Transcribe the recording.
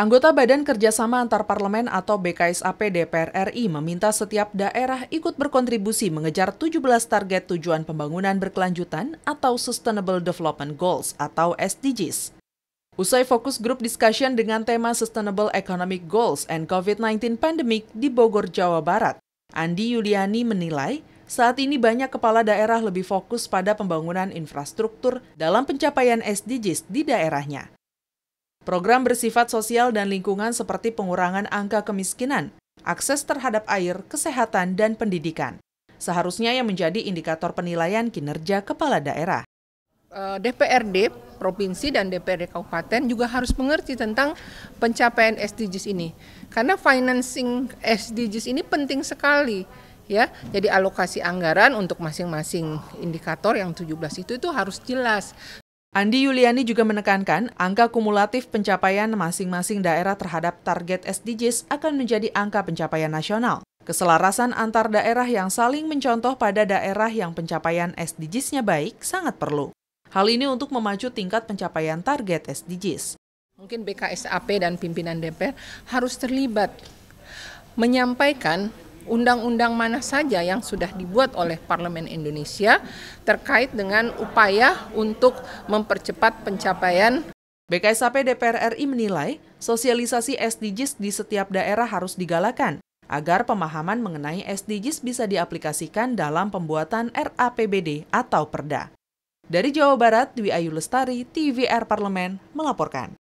Anggota Badan Kerjasama Antar Parlemen atau BKSAP DPR RI meminta setiap daerah ikut berkontribusi mengejar 17 target tujuan pembangunan berkelanjutan atau Sustainable Development Goals atau SDGs. Usai fokus grup discussion dengan tema Sustainable Economic Goals and COVID-19 Pandemic di Bogor, Jawa Barat, Andi Yuliani menilai saat ini banyak kepala daerah lebih fokus pada pembangunan infrastruktur dalam pencapaian SDGs di daerahnya. Program bersifat sosial dan lingkungan seperti pengurangan angka kemiskinan, akses terhadap air, kesehatan, dan pendidikan. Seharusnya yang menjadi indikator penilaian kinerja kepala daerah. DPRD eh, provinsi dan DPRD kabupaten juga harus mengerti tentang pencapaian SDGs ini. Karena financing SDGs ini penting sekali ya. Jadi alokasi anggaran untuk masing-masing indikator yang 17 itu itu harus jelas. Andi Yuliani juga menekankan angka kumulatif pencapaian masing-masing daerah terhadap target SDGs akan menjadi angka pencapaian nasional. Keselarasan antar daerah yang saling mencontoh pada daerah yang pencapaian SDGs-nya baik sangat perlu. Hal ini untuk memacu tingkat pencapaian target SDGs. Mungkin BKSAP dan pimpinan DPR harus terlibat menyampaikan undang-undang mana saja yang sudah dibuat oleh Parlemen Indonesia terkait dengan upaya untuk mempercepat pencapaian BKSAP DPR RI menilai sosialisasi SDGs di setiap daerah harus digalakan agar pemahaman mengenai SDGs bisa diaplikasikan dalam pembuatan RAPBD atau Perda. Dari Jawa Barat, Dwi Ayu Lestari, TVR Parlemen, melaporkan.